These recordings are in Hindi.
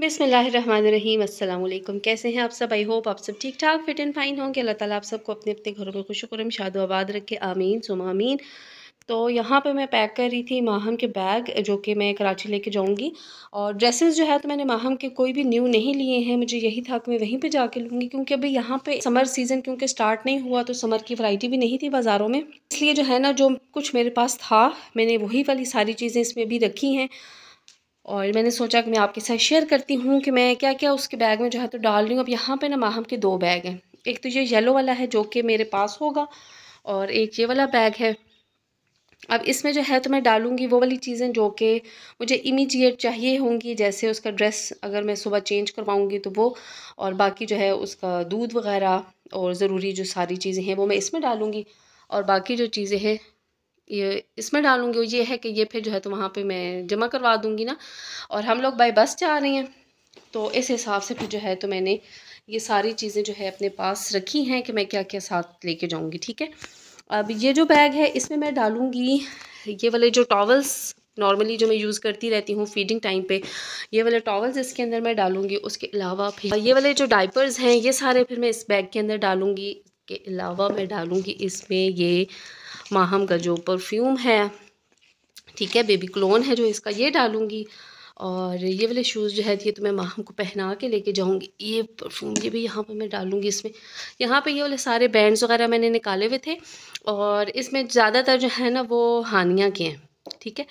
बिसमीम अल्लाम कैसे हैं आप सब आई होप आप सब ठीक ठाक फिट एंड फाइन होंगे अल्लाह ताला आप सबको अपने अपने घरों में खुश करम शादो आबाद रखे आमीन आमीन तो यहाँ पे मैं पैक कर रही थी माहम के बैग जो कि मैं कराची लेके जाऊँगी और ड्रेसेस जो है तो मैंने माहम के कोई भी न्यू नहीं लिए हैं मुझे यही था कि मैं वहीं पे जाके लूँगी क्योंकि अभी यहाँ पे समर सीज़न क्योंकि स्टार्ट नहीं हुआ तो समर की वैरायटी भी नहीं थी बाज़ारों में इसलिए जो है ना जो कुछ मेरे पास था मैंने वही वाली सारी चीज़ें इसमें भी रखी हैं और मैंने सोचा कि मैं आपके साथ शेयर करती हूँ कि मैं क्या क्या उसके बैग में जो है तो डाल रही हूँ अब यहाँ पे ना माहम के दो बैग हैं एक तो ये येलो वाला है जो कि मेरे पास होगा और एक ये वाला बैग है अब इसमें जो है तो मैं डालूँगी वो वाली चीज़ें जो कि मुझे इमीजिएट चाहिए होंगी जैसे उसका ड्रेस अगर मैं सुबह चेंज करवाऊँगी तो वो और बाकी जो है उसका दूध वगैरह और ज़रूरी जो सारी चीज़ें हैं वो मैं इसमें डालूँगी और बाकी जो चीज़ें हैं ये इसमें डालूँगी ये है कि ये फिर जो है तो वहाँ पे मैं जमा करवा दूँगी ना और हम लोग बाई बस जा रहे हैं तो इस हिसाब से फिर जो है तो मैंने ये सारी चीज़ें जो है अपने पास रखी हैं कि मैं क्या क्या साथ लेके जाऊँगी ठीक है अब ये जो बैग है इसमें मैं डालूँगी ये वाले जो टॉवल्स नॉर्मली जो मैं यूज़ करती रहती हूँ फीडिंग टाइम पे ये वाले टॉवल्स इसके अंदर मैं डालूँगी उसके अलावा फिर ये वाले जो डाइपर्स हैं ये सारे फिर मैं इस बैग के अंदर डालूँगी के अलावा मैं डालूँगी इसमें ये माहम का जो परफ्यूम है ठीक है बेबी क्लोन है जो इसका ये डालूँगी और ये वाले शूज़ जो है ये तो मैं माहम को पहना के लेके जाऊँगी ये परफ्यूम ये भी यहाँ पर मैं डालूँगी इसमें यहाँ पे ये वाले सारे बैंड्स वगैरह मैंने निकाले हुए थे और इसमें ज़्यादातर जो है ना वो हानिया के हैं ठीक है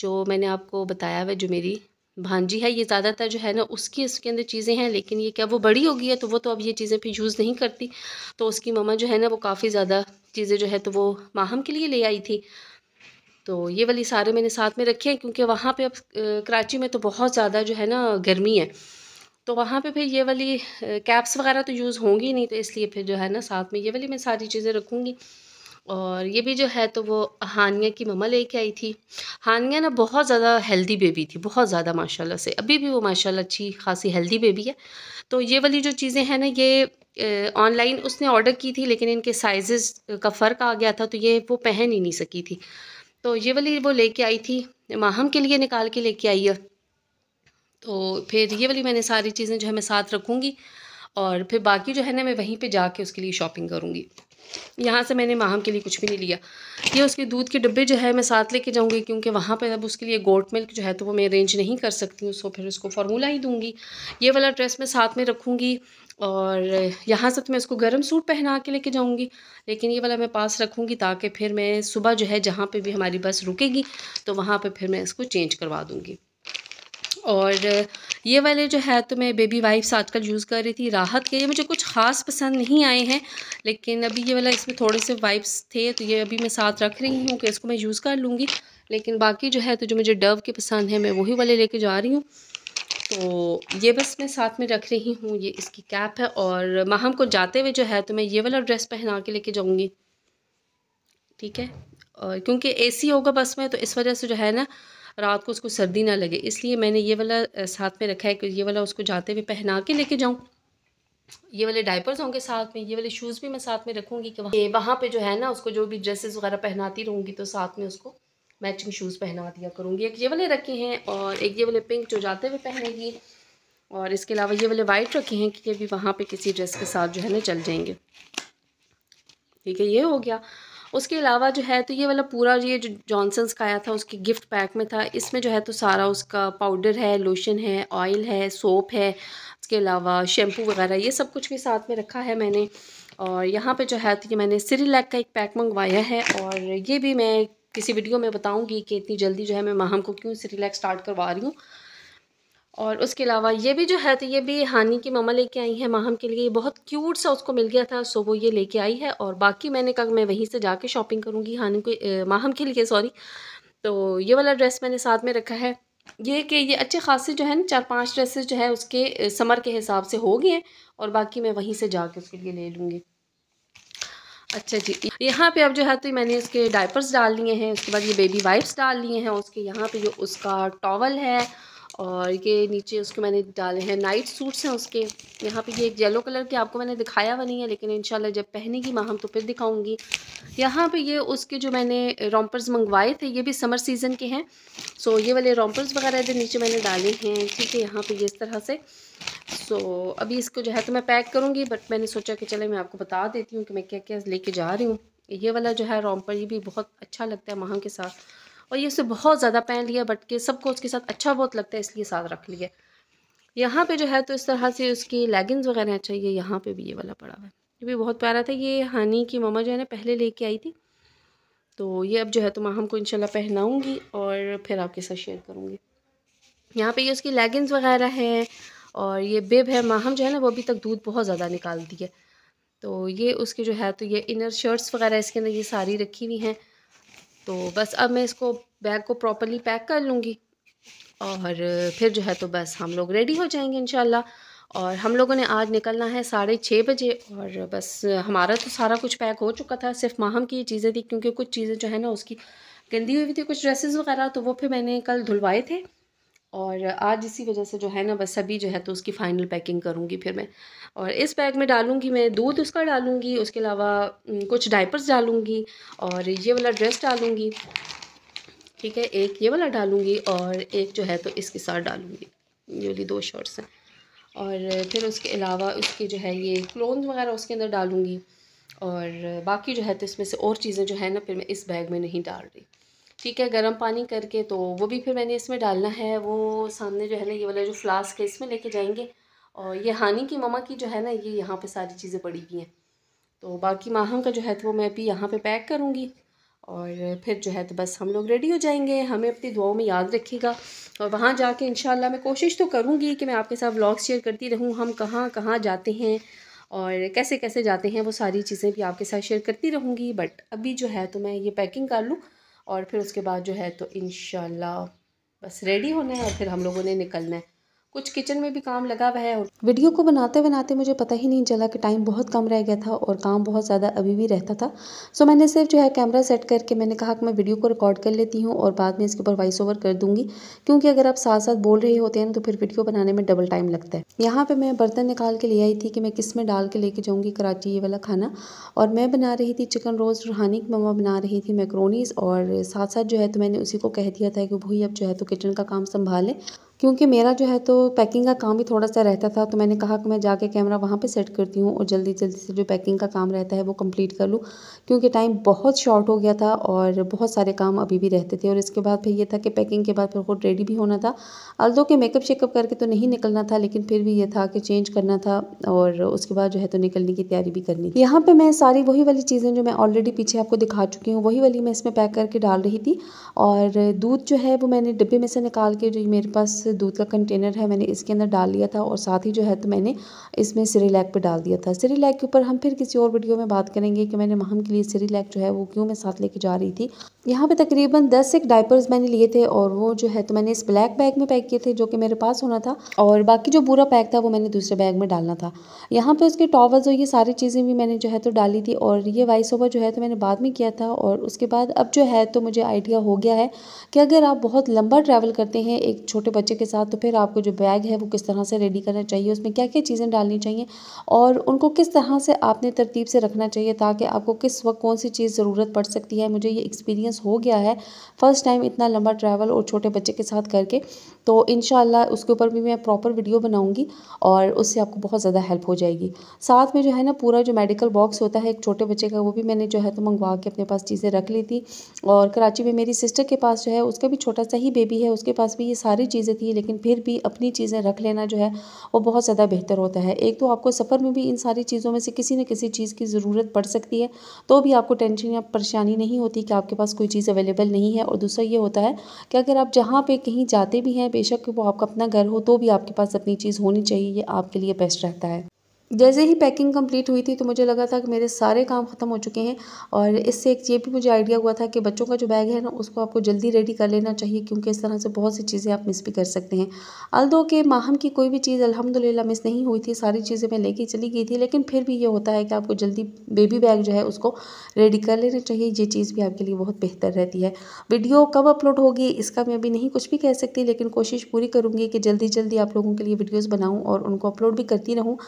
जो मैंने आपको बताया हुआ जो मेरी भांजी है ये ज़्यादातर जो है ना उसकी इसके अंदर चीज़ें हैं लेकिन ये क्या वो बड़ी हो गई है तो वो तो अब ये चीज़ें फिर यूज़ नहीं करती तो उसकी ममा जो है ना वो काफ़ी ज़्यादा चीज़ें जो है तो वो माहम के लिए ले आई थी तो ये वाली सारे मैंने साथ में रखे हैं क्योंकि वहाँ पर अब कराची में तो बहुत ज़्यादा जो है ना गर्मी है तो वहाँ पर फिर ये वाली कैप्स वगैरह तो यूज़ होंगी नहीं तो इसलिए फिर जो है ना साथ में ये वाली मैं सारी चीज़ें रखूँगी और ये भी जो है तो वो हानिया की ममा लेके आई थी हानिया ना बहुत ज़्यादा हेल्दी बेबी थी बहुत ज़्यादा माशाल्लाह से अभी भी वो माशाल्लाह अच्छी खासी हेल्दी बेबी है तो ये वाली जो चीज़ें हैं ना ये ऑनलाइन उसने ऑर्डर की थी लेकिन इनके साइज़ का फ़र्क आ गया था तो ये वो पहन ही नहीं सकी थी तो ये वाली वो लेके आई थी माहम के लिए निकाल के लेके आई है तो फिर ये वाली मैंने सारी चीज़ें जो है मैं साथ रखूँगी और फिर बाकी जो है ना मैं वहीं पे जाके उसके लिए शॉपिंग करूँगी यहाँ से मैंने माहम के लिए कुछ भी नहीं लिया ये उसके दूध के डब्बे जो है मैं साथ लेके जाऊँगी क्योंकि वहाँ पर अब उसके लिए गोट मिल्क जो है तो वो मैं अरेंज नहीं कर सकती हूँ सो फिर उसको फार्मूला ही दूँगी ये वाला ड्रेस मैं साथ में रखूँगी और यहाँ से तो मैं उसको गर्म सूट पहना के लेके जाऊँगी लेकिन ये वाला मैं पास रखूँगी ताकि फिर मैं सुबह जो है जहाँ पर भी हमारी बस रुकेगी तो वहाँ पर फिर मैं इसको चेंज करवा दूँगी और ये वाले जो है तो मैं बेबी वाइप्स आजकल यूज़ कर रही थी राहत के ये मुझे कुछ ख़ास पसंद नहीं आए हैं लेकिन अभी ये वाला इसमें थोड़े से वाइप्स थे तो ये अभी मैं साथ रख रही हूँ कि इसको मैं यूज़ कर लूँगी लेकिन बाकी जो है तो जो मुझे डव के पसंद है मैं वही वाले लेके जा रही हूँ तो ये बस मैं साथ में रख रही हूँ ये इसकी कैप है और माहम को जाते हुए जो है तो मैं ये वाला ड्रेस पहना के लेके जाऊँगी ठीक है और क्योंकि एसी होगा बस में तो इस वजह से जो है ना रात को उसको सर्दी ना लगे इसलिए मैंने ये वाला साथ में रखा है कि ये वाला उसको जाते हुए पहना के लेके जाऊँ ये वाले डायपर्स होंगे साथ में ये वाले शूज़ भी मैं साथ में रखूँगी कि वहाँ वहाँ पर जो है ना उसको जो भी ड्रेसेस वगैरह पहनाती रहूँगी तो साथ में उसको मैचिंग शूज़ पहना दिया करूँगी एक ये वाले रखे हैं और एक ये वाले पिंक जो जाते हुए पहनेगी और इसके अलावा ये वाले वाइट रखे हैं कि ये भी वहाँ पर किसी ड्रेस के साथ जो है ना चल जाएंगे ठीक है ये हो गया उसके अलावा जो है तो ये वाला पूरा ये जो जॉनसन्स का आया था उसके गिफ्ट पैक में था इसमें जो है तो सारा उसका पाउडर है लोशन है ऑयल है सोप है उसके अलावा शैम्पू वगैरह ये सब कुछ भी साथ में रखा है मैंने और यहाँ पे जो है तो ये मैंने सिरीलैक का एक पैक मंगवाया है और ये भी मैं किसी वीडियो में बताऊँगी कि इतनी जल्दी जो है मैं माहम को क्यों सिरीलैक स्टार्ट करवा रही हूँ और उसके अलावा ये भी जो है तो ये भी हानि की ममा लेके आई है माहम के लिए ये बहुत क्यूट सा उसको मिल गया था सो वो ये लेके आई है और बाकी मैंने कहा मैं वहीं से जाके शॉपिंग करूँगी हानि को माहम के लिए सॉरी तो ये वाला ड्रेस मैंने साथ में रखा है ये कि ये अच्छे खासे जो है ना चार पाँच ड्रेसेस जो है उसके समर के हिसाब से हो गए हैं और बाकी मैं वहीं से जाके उसके लिए ले लूँगी अच्छा जी यहाँ पे अब जो है तो मैंने उसके डायपर्स डाल लिए हैं उसके बाद ये बेबी वाइप्स डाल लिए हैं उसके यहाँ पे जो उसका टॉवल है और ये नीचे उसके मैंने डाले हैं नाइट सूट्स हैं उसके यहाँ पे ये एक येलो कलर के आपको मैंने दिखाया हुआ नहीं है लेकिन इंशाल्लाह जब पहनेगी हम तो फिर दिखाऊंगी यहाँ पे ये उसके जो मैंने रॉम्पर्स मंगवाए थे ये भी समर सीज़न के हैं सो ये वाले रॉम्पर्स वगैरह जो नीचे मैंने डाले हैं ठीक है यहाँ पर ये इस तरह से सो अभी इसको जो है तो मैं पैक करूँगी बट मैंने सोचा कि चले मैं आपको बता देती हूँ कि मैं क्या क्या लेके जा रही हूँ ये वाला जो है रॉम्पर ये भी बहुत अच्छा लगता है माह के साथ और ये उसे बहुत ज़्यादा पहन लिया बट के सबको उसके साथ अच्छा बहुत लगता है इसलिए साथ रख लिया यहाँ पे जो है तो इस तरह से उसकी लेगिंग्स वगैरह अच्छा ये यहाँ पे भी ये वाला पड़ा हुआ है ये भी बहुत प्यारा था ये हानि की ममा जो है ना पहले लेके आई थी तो ये अब जो है तो माहम को इंशाल्लाह पहनाऊँगी और फिर आपके साथ शेयर करूँगी यहाँ पे ये उसकी लेगिंग्स वगैरह हैं और ये बेब है माहम जो है ना वो अभी तक दूध बहुत ज़्यादा निकालती है तो ये उसके जो है तो ये इनर शर्ट्स वगैरह इसके अंदर ये सारी रखी हुई हैं तो बस अब मैं इसको बैग को प्रॉपरली पैक कर लूँगी और फिर जो है तो बस हम लोग रेडी हो जाएंगे इन और हम लोगों ने आज निकलना है साढ़े छः बजे और बस हमारा तो सारा कुछ पैक हो चुका था सिर्फ माहम की चीज़ें थी क्योंकि कुछ चीज़ें जो है ना उसकी गंदी हुई थी कुछ ड्रेसेस वगैरह तो वो फिर मैंने कल धुलवाए थे और आज इसी वजह से जो है ना बस अभी जो है तो उसकी फ़ाइनल पैकिंग करूँगी फिर मैं और इस बैग में डालूँगी मैं दूध उसका डालूँगी उसके अलावा कुछ डाइपर्स डालूँगी और ये वाला ड्रेस डालूँगी ठीक है एक ये वाला डालूँगी और एक जो है तो इसके साथ डालूँगी ये वाली दो शर्ट्स हैं और फिर उसके अलावा उसके जो है ये क्लोन वगैरह उसके अंदर डालूँगी और बाकी जो है तो इसमें से और चीज़ें जो है ना फिर मैं इस बैग में नहीं डाल रही ठीक है गर्म पानी करके तो वो भी फिर मैंने इसमें डालना है वो सामने जो है ना ये वाला जो फ्लास्क है इसमें लेके जाएंगे और ये हानि की ममा की जो है ना ये यहाँ पे सारी चीज़ें पड़ी हुई हैं तो बाकी माहम का जो है तो वो मैं अभी यहाँ पे पैक करूँगी और फिर जो है तो बस हम लोग रेडी हो जाएंगे हमें अपनी दुआओं में याद रखेगा और वहाँ कर इन मैं कोशिश तो करूँगी कि मैं आपके साथ ब्लॉग शेयर करती रहूँ हम कहाँ कहाँ जाते हैं और कैसे कैसे जाते हैं वो सारी चीज़ें भी आपके साथ शेयर करती रहूँगी बट अभी जो है तो मैं ये पैकिंग कर लूँ और फिर उसके बाद जो है तो इन बस रेडी होना है और फिर हम लोगों ने निकलना है कुछ किचन में भी काम लगा हुआ है वीडियो को बनाते बनाते मुझे पता ही नहीं चला कि टाइम बहुत कम रह गया था और काम बहुत ज़्यादा अभी भी रहता था सो मैंने सिर्फ जो है कैमरा सेट करके मैंने कहा कि मैं वीडियो को रिकॉर्ड कर लेती हूँ और बाद में इसके ऊपर वॉइस ओवर कर दूँगी क्योंकि अगर आप साथ साथ बोल रहे होते हैं तो फिर वीडियो बनाने में डबल टाइम लगता है यहाँ पर मैं बर्तन निकाल के ले आई थी कि मैं किस में डाल के लेके जाऊँगी कराची ये वाला खाना और मैं बना रही थी चिकन रोज़ रूहानी की ममा बना रही थी मैक्रोनीज़ और साथ साथ जो है तो मैंने उसी को कह दिया था कि वही अब जो है तो किचन का काम संभालें क्योंकि मेरा जो है तो पैकिंग का काम भी थोड़ा सा रहता था तो मैंने कहा कि मैं जाके कैमरा वहाँ पे सेट करती हूँ और जल्दी जल्दी से जो पैकिंग का काम रहता है वो कंप्लीट कर लूँ क्योंकि टाइम बहुत शॉर्ट हो गया था और बहुत सारे काम अभी भी रहते थे और इसके बाद फिर ये था कि पैकिंग के बाद फिर खुद रेडी भी होना था अल्दो के मेकअप शेकअप करके तो नहीं निकलना था लेकिन फिर भी ये था कि चेंज करना था और उसके बाद जो है तो निकलने की तैयारी भी करनी थी यहाँ पर मैं सारी वही वाली चीज़ें जो मैं ऑलरेडी पीछे आपको दिखा चुकी हूँ वही वाली मैं इसमें पैक करके डाल रही थी और दूध जो है वो मैंने डिब्बे में से निकाल के जो मेरे पास से दूध का कंटेनर है मैंने इसके अंदर डाल लिया था और साथ ही जो है तो मैंने इसमें सिरी लैग पर डाल दिया था सिरी लैग के ऊपर हम फिर किसी और वीडियो में बात करेंगे कि मैंने महम के लिए सिरी लैग जो है वो क्यों मैं साथ लेके जा रही थी यहाँ पे तकरीबन दस एक डायपर्स मैंने लिए थे और वो जो है तो मैंने इस ब्लैक बैग में पैक किए थे जो कि मेरे पास होना था और बाकी जो पूरा पैक था वो मैंने दूसरे बैग में डालना था यहाँ पे उसके टॉवल्स और ये सारी चीज़ें भी मैंने जो है तो डाली थी और ये वाइस ओवर जो है तो मैंने बाद में किया था और उसके बाद अब जो है तो मुझे आइडिया हो गया है कि अगर आप बहुत लंबा ट्रैवल करते हैं एक छोटे बच्चे के साथ तो फिर आपको जो बैग है वो किस तरह से रेडी करना चाहिए उसमें क्या क्या चीज़ें डालनी चाहिए और उनको किस तरह से आपने तरतीब से रखना चाहिए ताकि आपको किस वक्त कौन सी चीज़ ज़रूरत पड़ सकती है मुझे ये एक्सपीरियंस हो गया है फ़र्स्ट टाइम इतना लंबा ट्रैवल और छोटे बच्चे के साथ करके तो इन उसके ऊपर भी मैं प्रॉपर वीडियो बनाऊँगी और उससे आपको बहुत ज़्यादा हेल्प हो जाएगी साथ में जो है ना पूरा जो मेडिकल बॉक्स होता है एक छोटे बच्चे का वो भी मैंने जो है तो मंगवा के अपने पास चीज़ें रख ली थी और कराची में मेरी सिस्टर के पास जो है उसका भी छोटा सा ही बेबी है उसके पास भी ये सारी चीज़ें थी है लेकिन फिर भी अपनी चीज़ें रख लेना जो है वो बहुत ज़्यादा बेहतर होता है एक तो आपको सफ़र में भी इन सारी चीज़ों में से किसी न किसी चीज़ की ज़रूरत पड़ सकती है तो भी आपको टेंशन या परेशानी नहीं होती कि आपके पास कोई चीज़ अवेलेबल नहीं है और दूसरा ये होता है कि अगर आप जहाँ पर कहीं जाते भी हैं बेशक वो आपका अपना घर हो तो भी आपके पास अपनी चीज़ होनी चाहिए ये आपके लिए बेस्ट रहता है जैसे ही पैकिंग कंप्लीट हुई थी तो मुझे लगा था कि मेरे सारे काम ख़त्म हो चुके हैं और इससे एक ये भी मुझे आइडिया हुआ था कि बच्चों का जो बैग है ना उसको आपको जल्दी रेडी कर लेना चाहिए क्योंकि इस तरह से बहुत सी चीज़ें आप मिस भी कर सकते हैं अलदो के माहम की कोई भी चीज़ अलहमदिल्ला मिस नहीं हुई थी सारी चीज़ें मैं लेके चली गई थी लेकिन फिर भी ये होता है कि आपको जल्दी बेबी बैग जो है उसको रेडी कर लेना चाहिए ये चीज़ भी आपके लिए बहुत बेहतर रहती है वीडियो कब अपलोड होगी इसका मैं अभी नहीं कुछ भी कह सकती लेकिन कोशिश पूरी करूँगी कि जल्दी जल्दी आप लोगों के लिए वीडियोज़ बनाऊँ और उनको अपलोड भी करती रहूँ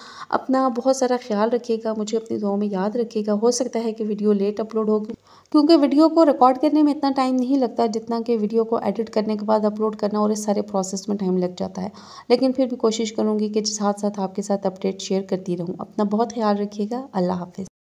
अपना बहुत सारा ख्याल रखिएगा मुझे अपनी दुआओं में याद रखिएगा हो सकता है कि वीडियो लेट अपलोड होगी क्योंकि वीडियो को रिकॉर्ड करने में इतना टाइम नहीं लगता जितना कि वीडियो को एडिट करने के बाद अपलोड करना और इस सारे प्रोसेस में टाइम लग जाता है लेकिन फिर भी कोशिश करूँगी कि साथ साथ आपके साथ अपडेट शेयर करती रहूँ अपना बहुत ख्याल रखिएगा अल्लाह हाफिज़